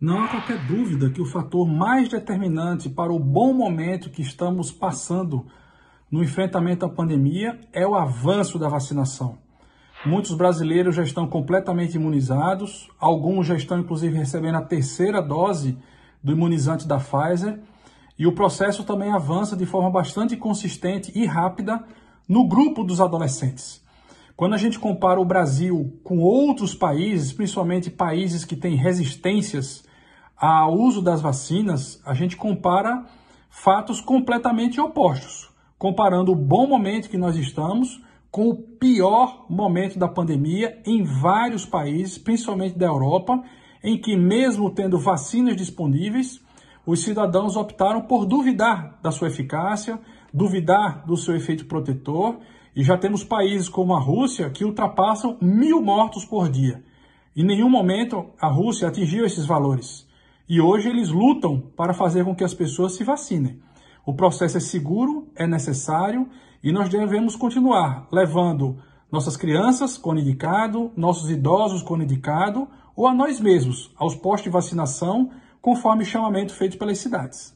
Não há qualquer dúvida que o fator mais determinante para o bom momento que estamos passando no enfrentamento à pandemia é o avanço da vacinação. Muitos brasileiros já estão completamente imunizados, alguns já estão inclusive recebendo a terceira dose do imunizante da Pfizer, e o processo também avança de forma bastante consistente e rápida no grupo dos adolescentes. Quando a gente compara o Brasil com outros países, principalmente países que têm resistências ao uso das vacinas, a gente compara fatos completamente opostos, comparando o bom momento que nós estamos com o pior momento da pandemia em vários países, principalmente da Europa, em que, mesmo tendo vacinas disponíveis, os cidadãos optaram por duvidar da sua eficácia, duvidar do seu efeito protetor, e já temos países como a Rússia que ultrapassam mil mortos por dia. Em nenhum momento a Rússia atingiu esses valores. E hoje eles lutam para fazer com que as pessoas se vacinem. O processo é seguro, é necessário e nós devemos continuar levando nossas crianças com indicado, nossos idosos com indicado ou a nós mesmos aos postos de vacinação, conforme chamamento feito pelas cidades.